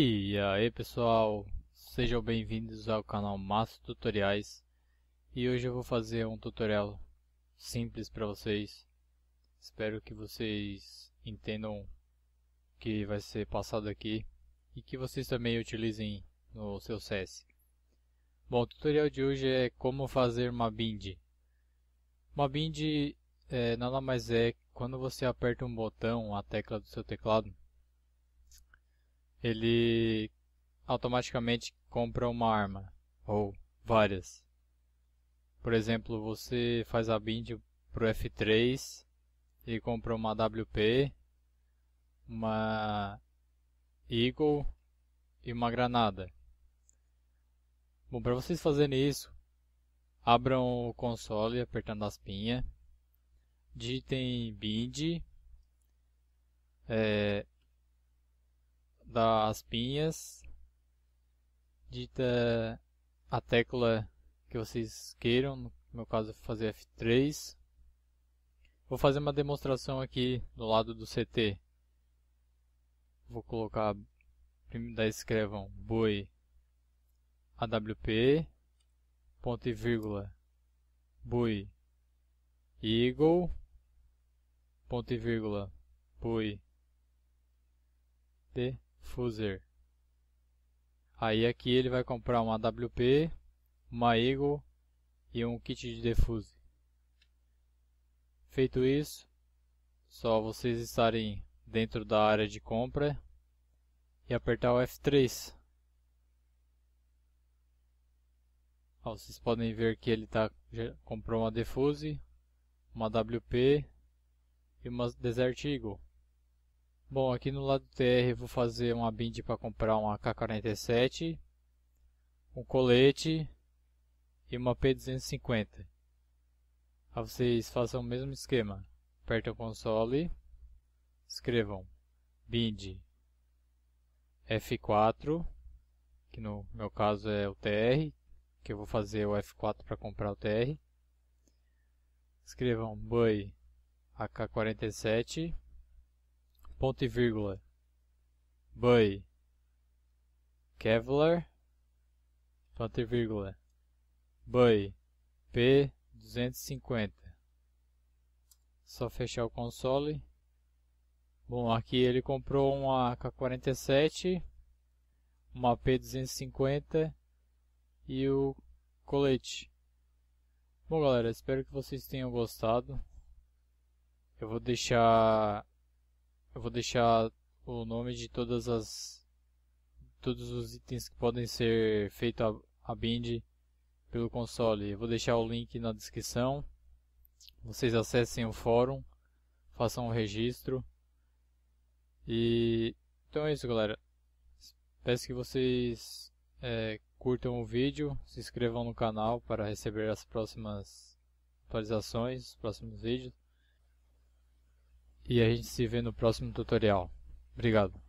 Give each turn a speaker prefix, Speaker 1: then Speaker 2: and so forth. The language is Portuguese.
Speaker 1: E aí pessoal, sejam bem-vindos ao canal Massa Tutoriais e hoje eu vou fazer um tutorial simples para vocês. Espero que vocês entendam o que vai ser passado aqui e que vocês também utilizem no seu CS. Bom, o tutorial de hoje é como fazer uma bind. Uma bind é, nada mais é quando você aperta um botão, a tecla do seu teclado, ele automaticamente compra uma arma, ou várias. Por exemplo, você faz a bind pro F3, e compra uma WP, uma Eagle e uma granada. Bom, para vocês fazerem isso, abram o console apertando as pinhas, digitem bind é, eh, das pinhas, digita a tecla que vocês queiram, no meu caso fazer F3. Vou fazer uma demonstração aqui do lado do CT. Vou colocar, daí escrevam boi AWP, ponto e vírgula, bui, eagle, ponto e vírgula, bui, defuser. Aí aqui ele vai comprar uma AWP, uma eagle e um kit de defuse. Feito isso, só vocês estarem dentro da área de compra e apertar o F3 Ó, vocês podem ver que ele tá, comprou uma Defuse, uma WP e uma Desert Eagle. Bom, aqui no lado TR vou fazer uma bind para comprar uma K47, um colete e uma P250. Aí vocês façam o mesmo esquema. Apertem o console, escrevam bind F4, que no meu caso é o TR, que eu vou fazer o F4 para comprar o TR. Escrevam buy AK-47, ponto e vírgula, buy Kevlar, ponto e vírgula, buy P250. Só fechar o console. Bom, aqui ele comprou uma AK-47, uma P250 e o colete. Bom galera, espero que vocês tenham gostado. Eu vou deixar eu vou deixar o nome de todas as todos os itens que podem ser feito a, a bind pelo console. Eu vou deixar o link na descrição. Vocês acessem o fórum, façam o um registro. E então é isso, galera. Peço que vocês é, curtam o vídeo, se inscrevam no canal para receber as próximas atualizações, os próximos vídeos. E a gente se vê no próximo tutorial. Obrigado.